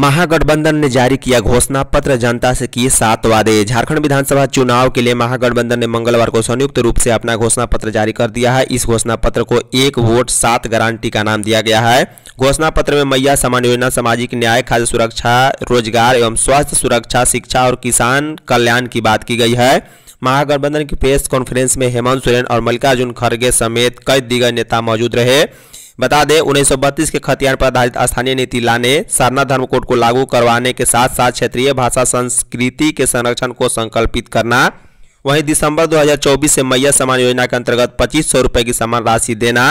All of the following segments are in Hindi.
महागठबंधन ने जारी किया घोषणा पत्र जनता से किए सात वादे झारखंड विधानसभा चुनाव के लिए महागठबंधन ने मंगलवार को संयुक्त रूप से अपना घोषणा पत्र जारी कर दिया है इस घोषणा पत्र को एक वोट सात गारंटी का नाम दिया गया है घोषणा पत्र में मैया समान योजना सामाजिक न्याय खाद्य सुरक्षा रोजगार एवं स्वास्थ्य सुरक्षा शिक्षा और किसान कल्याण की बात की गई है महागठबंधन की प्रेस कॉन्फ्रेंस में हेमंत सोरेन और मल्लिकार्जुन खड़गे समेत कई दिग्गज नेता मौजूद रहे बता दें उन्नीस के खतियान पर आधारित स्थानीय नीति लाने सरना धर्म कोड को लागू करवाने के साथ साथ क्षेत्रीय भाषा संस्कृति के संरक्षण को संकल्पित करना वहीं दिसंबर 2024 से मैया समान योजना के अंतर्गत पच्चीस सौ रुपये की समान राशि देना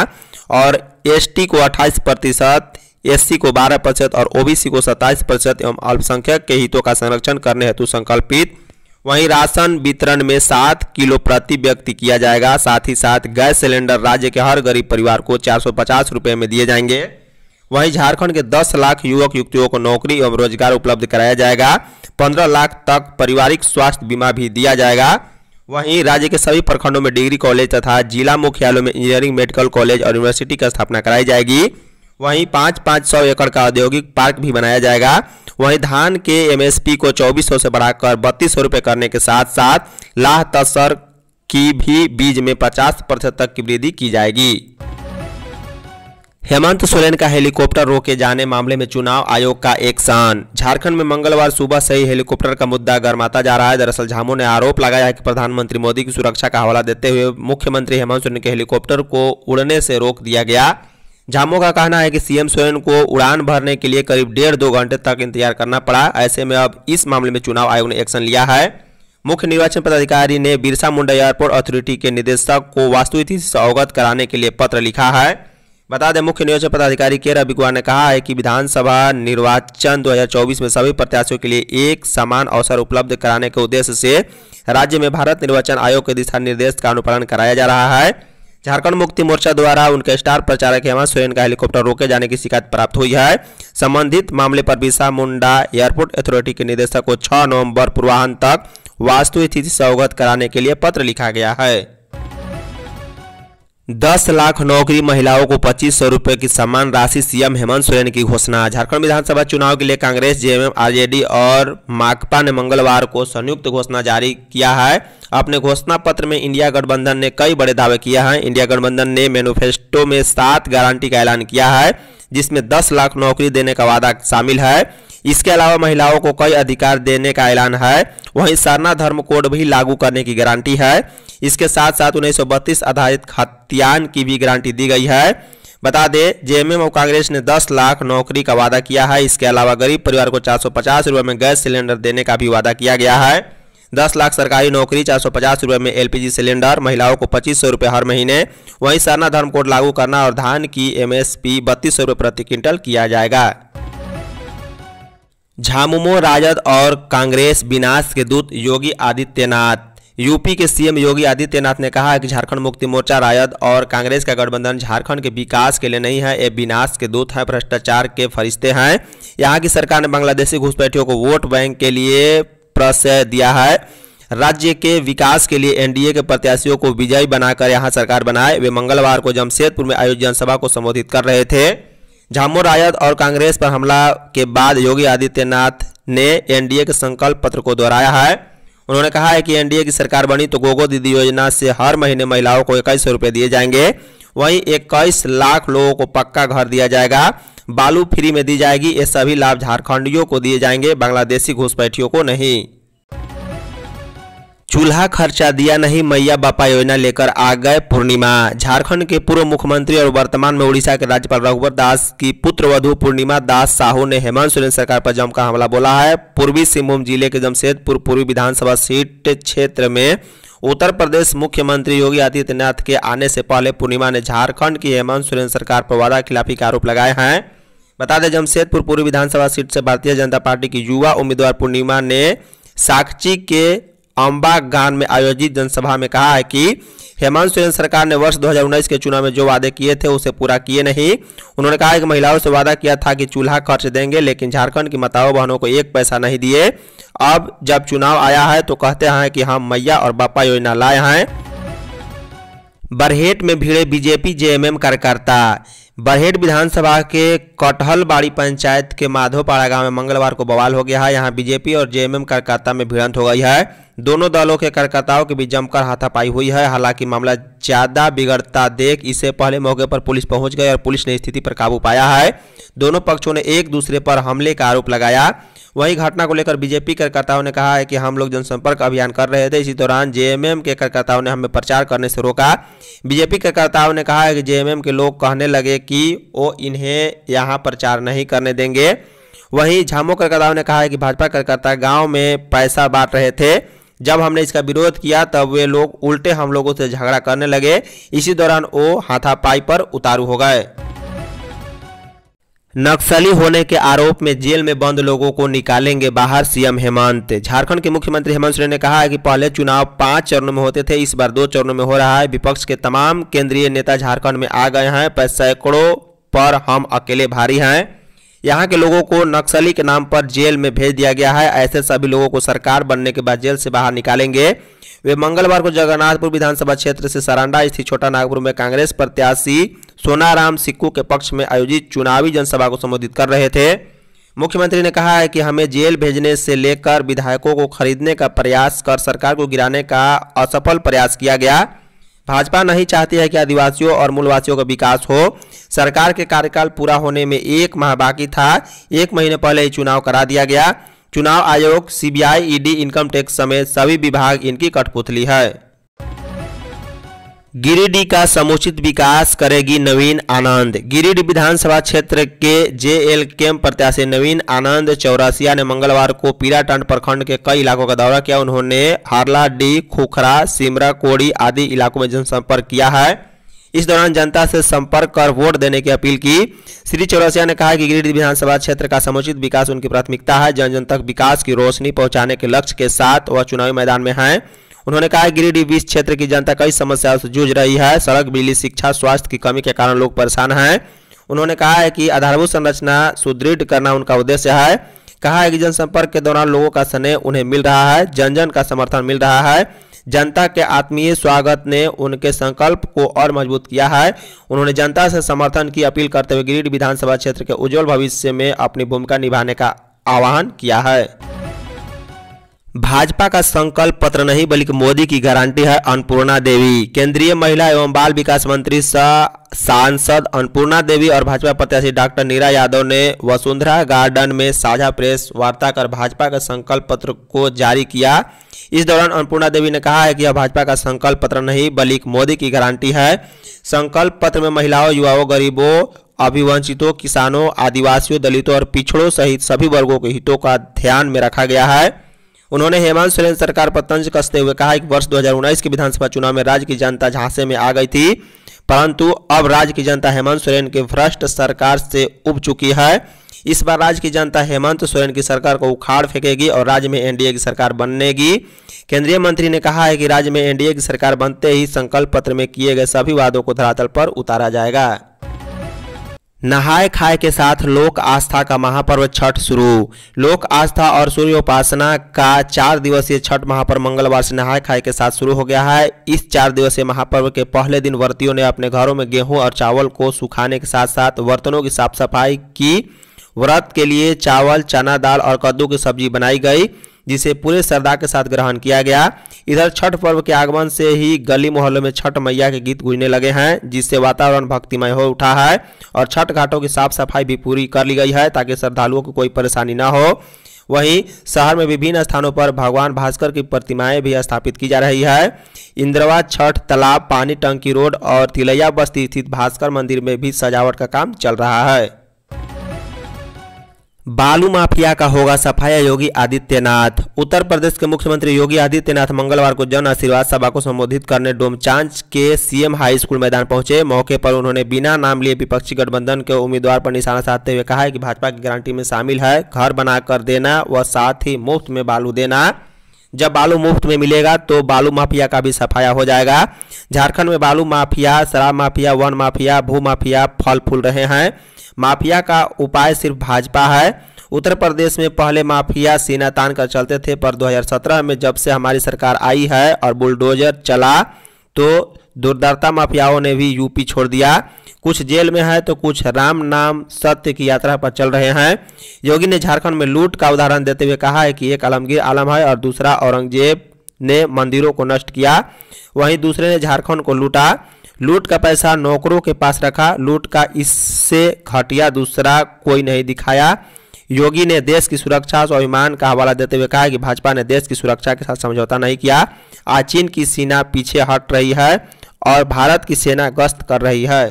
और एसटी को 28 प्रतिशत एस को 12 प्रतिशत और ओबीसी को 27 प्रतिशत एवं अल्पसंख्यक के हितों का संरक्षण करने हेतु संकल्पित वहीं राशन वितरण में सात किलो प्रति व्यक्ति किया जाएगा साथ ही साथ गैस सिलेंडर राज्य के हर गरीब परिवार को चार सौ पचास रुपये में दिए जाएंगे वहीं झारखंड के 10 लाख युवक युवतियों को नौकरी एवं रोजगार उपलब्ध कराया जाएगा 15 लाख तक पारिवारिक स्वास्थ्य बीमा भी दिया जाएगा वहीं राज्य के सभी प्रखंडों में डिग्री कॉलेज तथा जिला मुख्यालयों में इंजीनियरिंग मेडिकल कॉलेज और यूनिवर्सिटी की स्थापना कराई जाएगी वहीं पाँच पाँच सौ एकड़ का औद्योगिक पार्क भी बनाया जाएगा वहीं धान के एमएसपी को चौबीस सौ से बढ़ाकर बत्तीस सौ करने के साथ साथ लाह तसर की भी बीज में पचास प्रतिशत तक की वृद्धि की जाएगी हेमंत सोरेन का हेलीकॉप्टर रोके जाने मामले में चुनाव आयोग का एक शान झारखंड में मंगलवार सुबह से ही हेलीकॉप्टर का मुद्दा गर्माता जा रहा है दरअसल झामो ने आरोप लगाया है कि प्रधानमंत्री मोदी की सुरक्षा का हवाला देते हुए मुख्यमंत्री हेमंत सोरेन के हेलीकॉप्टर को उड़ने से रोक दिया गया झामो का कहना है कि सीएम सोरेन को उड़ान भरने के लिए करीब डेढ़ दो घंटे तक इंतजार करना पड़ा ऐसे में अब इस मामले में चुनाव आयोग ने एक्शन लिया है मुख्य निर्वाचन पदाधिकारी ने बिरसा मुंडा एयरपोर्ट अथॉरिटी के निदेशक को वास्तुस्थिति से अवगत कराने के लिए पत्र लिखा है बता दें मुख्य निर्वाचन पदाधिकारी के रवि कुमार ने कहा है कि विधानसभा निर्वाचन 2024 में सभी प्रत्याशियों के लिए एक समान अवसर उपलब्ध कराने के उद्देश्य से राज्य में भारत निर्वाचन आयोग के दिशा निर्देश का अनुपालन कराया जा रहा है झारखंड मुक्ति मोर्चा द्वारा उनके स्टार प्रचारक हेमंत सोरेन का हेलीकॉप्टर रोके जाने की शिकायत प्राप्त हुई है संबंधित मामले पर बिरसा मुंडा एयरपोर्ट अथॉरिटी के निदेशक को छह नवम्बर पूर्वाहन तक वास्तु स्थिति से अवगत कराने के लिए पत्र लिखा गया है दस लाख नौकरी महिलाओं को पच्चीस सौ रुपये की सम्मान राशि सीएम हेमंत सोरेन की घोषणा झारखंड विधानसभा चुनाव के लिए कांग्रेस जेएमएम आरजेडी और माकपा ने मंगलवार को संयुक्त घोषणा जारी किया है अपने घोषणा पत्र में इंडिया गठबंधन ने कई बड़े दावे किए हैं इंडिया गठबंधन ने मैनिफेस्टो में सात गारंटी का ऐलान किया है जिसमें दस लाख नौकरी देने का वादा शामिल है इसके अलावा महिलाओं को कई अधिकार देने का ऐलान है वहीं सरना धर्म कोड भी लागू करने की गारंटी है इसके साथ साथ उन्नीस आधारित खतियान की भी गारंटी दी गई है बता दें जेएमएम और कांग्रेस ने 10 लाख नौकरी का वादा किया है इसके अलावा गरीब परिवार को चार सौ में गैस सिलेंडर देने का भी वादा किया गया है दस लाख सरकारी नौकरी चार सौ पचास रुपये में एलपीजी सिलेंडर महिलाओं को पच्चीस सौ रुपये हर महीने वहीं सरना धर्म कोड लागू करना और धान की एमएसपी बत्तीस सौ रुपये प्रति क्विंटल किया जाएगा झामुमो राजद और कांग्रेस विनाश के दूत योगी आदित्यनाथ यूपी के सीएम योगी आदित्यनाथ ने कहा है कि झारखंड मुक्ति मोर्चा राजद और कांग्रेस का गठबंधन झारखंड के विकास के लिए नहीं है ये विनाश के दूत है भ्रष्टाचार के फरिश्ते हैं यहाँ की सरकार ने बांग्लादेशी घुसपैठियों को वोट बैंक के लिए प्रशय दिया है राज्य के विकास के लिए एनडीए के प्रत्याशियों को विजयी बनाकर यहाँ सरकार बनाए वे मंगलवार को जमशेदपुर में आयोजित जनसभा को संबोधित कर रहे थे झामुर रायत और कांग्रेस पर हमला के बाद योगी आदित्यनाथ ने एनडीए के संकल्प पत्र को दोहराया है उन्होंने कहा है कि एनडीए की सरकार बनी तो गोगो दीदी योजना से हर महीने महिलाओं को इक्कीस सौ रुपये दिए जाएंगे वहीं इक्कीस लाख लोगों को पक्का घर दिया जाएगा बालू फ्री में दी जाएगी ये सभी लाभ झारखंडियों को दिए जाएंगे बांग्लादेशी घुसपैठियों को नहीं चूल्हा खर्चा दिया नहीं मैया बापा योजना लेकर आ गए पूर्णिमा झारखंड के पूर्व मुख्यमंत्री और वर्तमान में उड़ीसा के राज्यपाल रघुवर दास की वधु पूर्णिमा दास साहू ने हेमंत सोरेन सरकार पर जमकर हमला बोला है पूर्वी सिंहभूम जिले के जमशेदपुर पूर्वी विधानसभा सीट क्षेत्र में उत्तर प्रदेश मुख्यमंत्री योगी आदित्यनाथ के आने से पहले पूर्णिमा ने झारखंड की हेमंत सोरेन सरकार पर वादा खिलाफी के आरोप लगाए हैं बता दें जमशेदपुर पूर्वी विधानसभा सीट से भारतीय जनता पार्टी की युवा उम्मीदवार पूर्णिमा ने साक्षी के अम्बागान में आयोजित जनसभा में कहा है कि हेमंत सोरेन सरकार ने वर्ष 2019 के चुनाव में जो वादे किए थे उसे पूरा किए नहीं उन्होंने कहा कि महिलाओं से वादा किया था कि चूल्हा खर्च देंगे लेकिन झारखंड की माताओं बहनों को एक पैसा नहीं दिए अब जब चुनाव आया है तो कहते हैं कि हम मैया और बापा योजना लाए हैं बरहेट में भीड़े बीजेपी जेएमएम कार्यकर्ता बरहेट विधानसभा के कटहलबाड़ी पंचायत के माधोपाड़ा गांव में मंगलवार को बवाल हो गया है यहां बीजेपी और जेएमएम कार्यकर्ता में भिड़ंत हो गई है दोनों दलों के कार्यकर्ताओं के बीच जमकर हाथापाई हुई है हालांकि मामला ज़्यादा बिगड़ता देख इससे पहले मौके पर पुलिस पहुंच गई और पुलिस ने स्थिति पर काबू पाया है दोनों पक्षों ने एक दूसरे पर हमले का आरोप लगाया वहीं घटना को लेकर बीजेपी कार्यकर्ताओं ने कहा है कि हम लोग जनसंपर्क अभियान कर रहे थे इसी दौरान जेएमएम के कार्यकर्ताओं ने हमें प्रचार करने से रोका बीजेपी कार्यकर्ताओं ने कहा है कि जेएमएम के लोग कहने लगे कि वो इन्हें यहाँ प्रचार नहीं करने देंगे वहीं झामो कार्यकर्ताओं ने कहा है कि भाजपा कार्यकर्ता गाँव में पैसा बांट रहे थे जब हमने इसका विरोध किया तब वे लोग उल्टे हम लोगों से झगड़ा करने लगे इसी दौरान वो हाथापाई पर उतारू हो गए नक्सली होने के आरोप में जेल में बंद लोगों को निकालेंगे बाहर सीएम हेमंत झारखंड के मुख्यमंत्री हेमंत सोरेन ने कहा है कि पहले चुनाव पांच चरणों में होते थे इस बार दो चरणों में हो रहा है विपक्ष के तमाम केंद्रीय नेता झारखंड में आ गए हैं पर सैकड़ों पर हम अकेले भारी हैं यहाँ के लोगों को नक्सली के नाम पर जेल में भेज दिया गया है ऐसे सभी लोगों को सरकार बनने के बाद जेल से बाहर निकालेंगे वे मंगलवार को जगन्नाथपुर विधानसभा क्षेत्र से सरांडा स्थित छोटा नागपुर में कांग्रेस प्रत्याशी सोनाराम सिक्कू के पक्ष में आयोजित चुनावी जनसभा को संबोधित कर रहे थे मुख्यमंत्री ने कहा है कि हमें जेल भेजने से लेकर विधायकों को खरीदने का प्रयास कर सरकार को गिराने का असफल प्रयास किया गया भाजपा नहीं चाहती है कि आदिवासियों और मूलवासियों का विकास हो सरकार के कार्यकाल पूरा होने में एक माह बाकी था एक महीने पहले ही चुनाव करा दिया गया चुनाव आयोग सीबीआई ईडी इनकम टैक्स समेत सभी विभाग इनकी कठपुतली है गिरिडीह का समुचित विकास करेगी नवीन आनंद गिरिडीह विधानसभा क्षेत्र के जे एल केम प्रत्याशी नवीन आनंद चौरासिया ने मंगलवार को पीराटंड प्रखंड के कई इलाकों का दौरा किया उन्होंने हारला डी सिमरा कोड़ी आदि इलाकों में जनसंपर्क किया है इस दौरान जनता से संपर्क कर वोट देने की अपील की श्री चौरसिया ने कहा कि गिरिडीह विधानसभा क्षेत्र का समुचित विकास उनकी प्राथमिकता है जन जन तक विकास की रोशनी पहुंचाने के लक्ष्य के साथ वह चुनावी मैदान में हैं उन्होंने कहा गिरिडीह बीस क्षेत्र की जनता कई समस्याओं से जूझ रही है सड़क बिजली शिक्षा स्वास्थ्य की कमी के कारण लोग परेशान हैं उन्होंने कहा है कि आधारभूत संरचना सुदृढ़ करना उनका उद्देश्य है कहा है कि जनसंपर्क के दौरान लोगों का स्नेह उन्हें मिल रहा है जन जन का समर्थन मिल रहा है जनता के आत्मीय स्वागत ने उनके संकल्प को और मजबूत किया है उन्होंने जनता से समर्थन की अपील करते हुए गिरिडीह विधानसभा क्षेत्र के उज्जवल भविष्य में अपनी भूमिका निभाने का आह्वान किया है भाजपा का संकल्प पत्र नहीं बल्कि मोदी की गारंटी है अन्नपूर्णा देवी केंद्रीय महिला एवं बाल विकास मंत्री सा सांसद अन्नपूर्णा देवी और भाजपा प्रत्याशी डॉक्टर नीरा यादव ने वसुंधरा गार्डन में साझा प्रेस वार्ता कर भाजपा का संकल्प पत्र को जारी किया इस दौरान अन्नपूर्णा देवी ने कहा है कि यह भाजपा का संकल्प पत्र नहीं बल्कि मोदी की गारंटी है संकल्प पत्र में महिलाओं युवाओं गरीबों अभिवंचितों किसानों आदिवासियों दलितों और पिछड़ों सहित सभी वर्गों के हितों का ध्यान में रखा गया है उन्होंने हेमंत सोरेन सरकार पर तंज कसते हुए कहा कि वर्ष 2019 के विधानसभा चुनाव में राज्य की जनता झांसे में आ गई थी परंतु अब राज्य की जनता हेमंत सोरेन की भ्रष्ट सरकार से उब चुकी है इस बार राज्य की जनता हेमंत सोरेन की सरकार को उखाड़ फेंकेगी और राज्य में एनडीए की सरकार बनेगी केंद्रीय मंत्री ने कहा है कि राज्य में एनडीए की सरकार बनते ही संकल्प पत्र में किए गए सभी वादों को धरातल पर उतारा जाएगा नहाय खाए के साथ लोक आस्था का महापर्व छठ शुरू लोक आस्था और सूर्योपासना का चार दिवसीय छठ महापर्व मंगलवार से नहाय खाए के साथ शुरू हो गया है इस चार दिवसीय महापर्व के पहले दिन व्रतियों ने अपने घरों में गेहूं और चावल को सुखाने के साथ साथ बर्तनों की साफ सफाई की व्रत के लिए चावल चना दाल और कद्दू की सब्जी बनाई गई जिसे पूरे श्रद्धा के साथ ग्रहण किया गया इधर छठ पर्व के आगमन से ही गली मोहल्लों में छठ मैया के गीत गूंजने लगे हैं जिससे वातावरण भक्तिमय हो उठा है और छठ घाटों की साफ सफाई भी पूरी कर ली गई है ताकि श्रद्धालुओं को कोई परेशानी न हो वहीं शहर में विभिन्न स्थानों पर भगवान भास्कर की प्रतिमाएं भी स्थापित की जा रही है इंद्रवा छठ तालाब पानी टंकी रोड और तिलैया बस्ती स्थित भास्कर मंदिर में भी सजावट का काम चल रहा है बालू माफिया का होगा सफाया योगी आदित्यनाथ उत्तर प्रदेश के मुख्यमंत्री योगी आदित्यनाथ मंगलवार को जन आशीर्वाद सभा को संबोधित करने डोमचांच के सीएम हाई स्कूल मैदान पहुंचे मौके पर उन्होंने बिना नाम लिए विपक्षी गठबंधन के उम्मीदवार पर निशाना साधते हुए कहा है कि भाजपा की गारंटी में शामिल है घर बनाकर देना व साथ ही मुफ्त में बालू देना जब बालू मुफ्त में मिलेगा तो बालू माफिया का भी सफाया हो जाएगा झारखंड में बालू माफिया शराब माफिया वन माफिया भू माफिया फल फूल रहे हैं माफिया का उपाय सिर्फ भाजपा है उत्तर प्रदेश में पहले माफिया सेना तान कर चलते थे पर 2017 में जब से हमारी सरकार आई है और बुलडोजर चला तो दुर्दरता माफियाओं ने भी यूपी छोड़ दिया कुछ जेल में है तो कुछ राम नाम सत्य की यात्रा पर चल रहे हैं योगी ने झारखंड में लूट का उदाहरण देते हुए कहा है कि एक आलमगीर आलम है और दूसरा औरंगजेब ने मंदिरों को नष्ट किया वहीं दूसरे ने झारखंड को लूटा लूट का पैसा नौकरों के पास रखा लूट का इससे घटिया दूसरा कोई नहीं दिखाया योगी ने देश की सुरक्षा स्वाभिमान का हवाला देते हुए कहा कि भाजपा ने देश की सुरक्षा के साथ समझौता नहीं किया आज चीन की सेना पीछे हट रही है और भारत की सेना गश्त कर रही है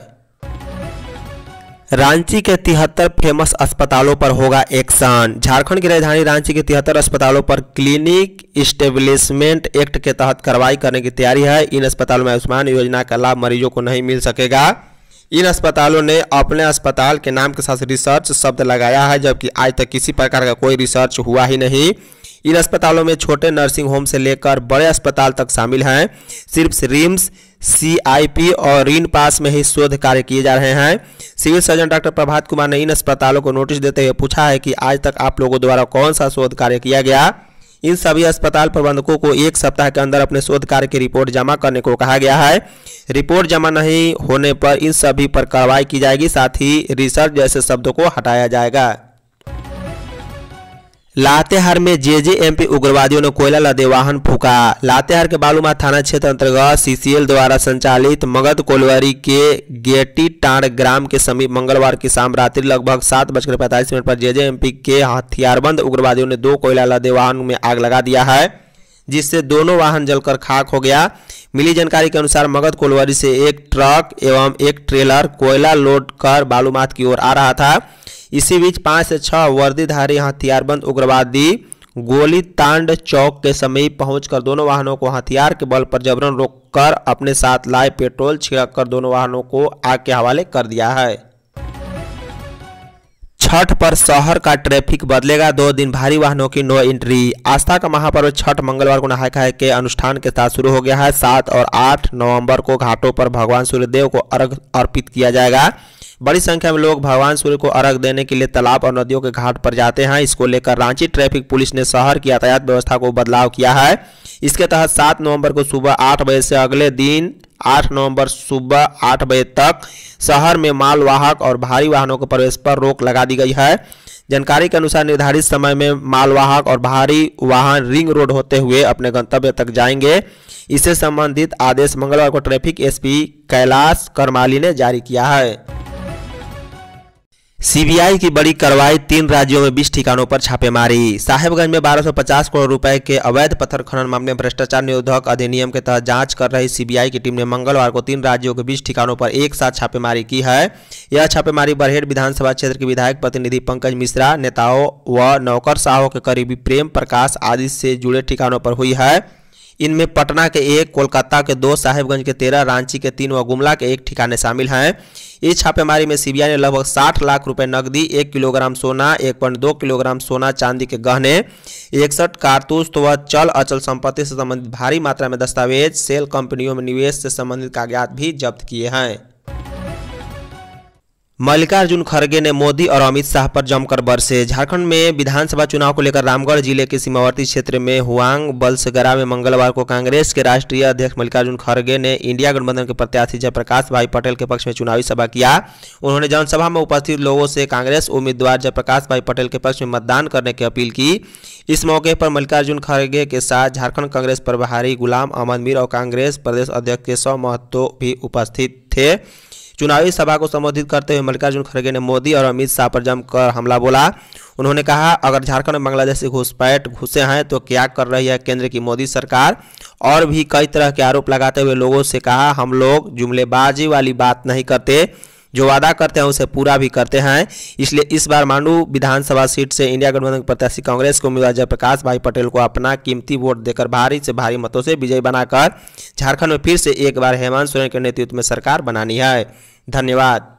रांची के तिहत्तर फेमस अस्पतालों पर होगा एक्शन झारखंड की राजधानी रांची के तिहत्तर अस्पतालों पर क्लिनिक स्टेब्लिशमेंट एक्ट के तहत कार्रवाई करने की तैयारी है इन अस्पतालों में आयुष्मान योजना का लाभ मरीजों को नहीं मिल सकेगा इन अस्पतालों ने अपने अस्पताल के नाम के साथ रिसर्च शब्द लगाया है जबकि आज तक किसी प्रकार का कोई रिसर्च हुआ ही नहीं इन अस्पतालों में छोटे नर्सिंग होम से लेकर बड़े अस्पताल तक शामिल हैं सिर्फ रिम्स सीआईपी और ऋण पास में ही शोध कार्य किए जा रहे हैं civil surgeon doctor Prabhat Kumar ने इन अस्पतालों को नोटिस देते हुए पूछा है कि आज तक आप लोगों द्वारा कौन सा शोध कार्य किया गया इन सभी अस्पताल प्रबंधकों को एक सप्ताह के अंदर अपने शोध कार्य की रिपोर्ट जमा करने को कहा गया है रिपोर्ट जमा नहीं होने पर इन सभी पर कार्रवाई की जाएगी साथ ही रिसर्च जैसे शब्दों को हटाया जाएगा लातेहार में जे पी उग्रवादियों ने कोयला लदे वाहन फूका लातेहार के बालूमा थाना क्षेत्र अंतर्गत सीसीएल द्वारा संचालित मगध कोलवरी के गेटी टाड़ ग्राम के समीप मंगलवार की शाम रात्रि लगभग सात बजकर पैंतालीस मिनट पर जे पी के हथियारबंद उग्रवादियों ने दो कोयला लदे वाहन में आग लगा दिया है जिससे दोनों वाहन जलकर खाक हो गया मिली जानकारी के अनुसार मगध कोलवरी से एक ट्रक एवं एक ट्रेलर कोयला लोड कर बालूमाथ की ओर आ रहा था इसी बीच पांच से छह वर्दीधारी हथियारबंद उग्रवादी गोली तांड चौक के समीप पहुंचकर दोनों वाहनों को हथियार के बल पर जबरन रोककर अपने साथ लाए पेट्रोल छिड़क कर दोनों वाहनों को आग के हवाले कर दिया है छठ पर शहर का ट्रैफिक बदलेगा दो दिन भारी वाहनों की नो एंट्री आस्था का महापर्व छठ मंगलवार को नहाय के अनुष्ठान के साथ शुरू हो गया है सात और आठ नवंबर को घाटों पर भगवान सूर्यदेव को अर्घ अर्पित किया जाएगा बड़ी संख्या में लोग भगवान सूर्य को अर्घ देने के लिए तालाब और नदियों के घाट पर जाते हैं इसको लेकर रांची ट्रैफिक पुलिस ने शहर की यातायात व्यवस्था को बदलाव किया है इसके तहत सात नवम्बर को सुबह आठ बजे से अगले दिन आठ नवंबर सुबह आठ बजे तक शहर में मालवाहक और भारी वाहनों के प्रवेश पर रोक लगा दी गई है जानकारी के अनुसार निर्धारित समय में मालवाहक और भारी वाहन रिंग रोड होते हुए अपने गंतव्य तक जाएंगे इससे संबंधित आदेश मंगलवार को ट्रैफिक एसपी कैलाश करमाली ने जारी किया है सीबीआई की बड़ी कार्रवाई तीन राज्यों में बीस ठिकानों पर छापेमारी साहेबगंज में 1250 करोड़ रुपए के अवैध पत्थर खनन मामले में भ्रष्टाचार निरोधक अधिनियम के तहत जांच कर रही सीबीआई की टीम ने मंगलवार को तीन राज्यों के बीस ठिकानों पर एक साथ छापेमारी की है यह छापेमारी बरहेड़ विधानसभा क्षेत्र के विधायक प्रतिनिधि पंकज मिश्रा नेताओं व नौकर साहो के करीबी प्रेम प्रकाश आदि से जुड़े ठिकानों पर हुई है इनमें पटना के एक कोलकाता के दो साहेबगंज के तेरह रांची के तीन व गुमला के एक ठिकाने शामिल हैं इस छापेमारी में सीबीआई ने लगभग साठ लाख रुपए नकदी एक किलोग्राम सोना एक पॉइंट दो किलोग्राम सोना चांदी के गहने इकसठ कारतूस तो व चल अचल संपत्ति से संबंधित भारी मात्रा में दस्तावेज सेल कंपनियों में निवेश से संबंधित कागजात भी जब्त किए हैं मल्लिकार्जुन खड़गे ने मोदी और अमित शाह पर जमकर बरसे झारखंड में विधानसभा चुनाव को लेकर रामगढ़ जिले के सीमावर्ती क्षेत्र में हुआंग बल्सगरा में मंगलवार को कांग्रेस के राष्ट्रीय अध्यक्ष मल्लिकार्जुन खड़गे ने इंडिया गठबंधन के प्रत्याशी जयप्रकाश भाई पटेल के पक्ष में चुनावी सभा किया उन्होंने जनसभा में उपस्थित लोगों से कांग्रेस उम्मीदवार जयप्रकाश भाई पटेल के पक्ष में मतदान करने की अपील की इस मौके पर मल्लिकार्जुन खड़गे के साथ झारखंड कांग्रेस प्रभारी गुलाम अहमद मीर और कांग्रेस प्रदेश अध्यक्ष केशव महतो भी उपस्थित थे चुनावी सभा को संबोधित करते हुए मल्लिकार्जुन खड़गे ने मोदी और अमित शाह पर जमकर हमला बोला उन्होंने कहा अगर झारखंड में बांग्लादेश से घुसपैठ घुसे हैं तो क्या कर रही है केंद्र की मोदी सरकार और भी कई तरह के आरोप लगाते हुए लोगों से कहा हम लोग जुमलेबाजी वाली बात नहीं करते जो वादा करते हैं उसे पूरा भी करते हैं इसलिए इस बार मांडू विधानसभा सीट से इंडिया गठबंधन प्रत्याशी कांग्रेस के उम्मीदवार जयप्रकाश भाई पटेल को अपना कीमती वोट देकर भारी से भारी मतों से विजय बनाकर झारखंड में फिर से एक बार हेमंत सोरेन के नेतृत्व में सरकार बनानी है धन्यवाद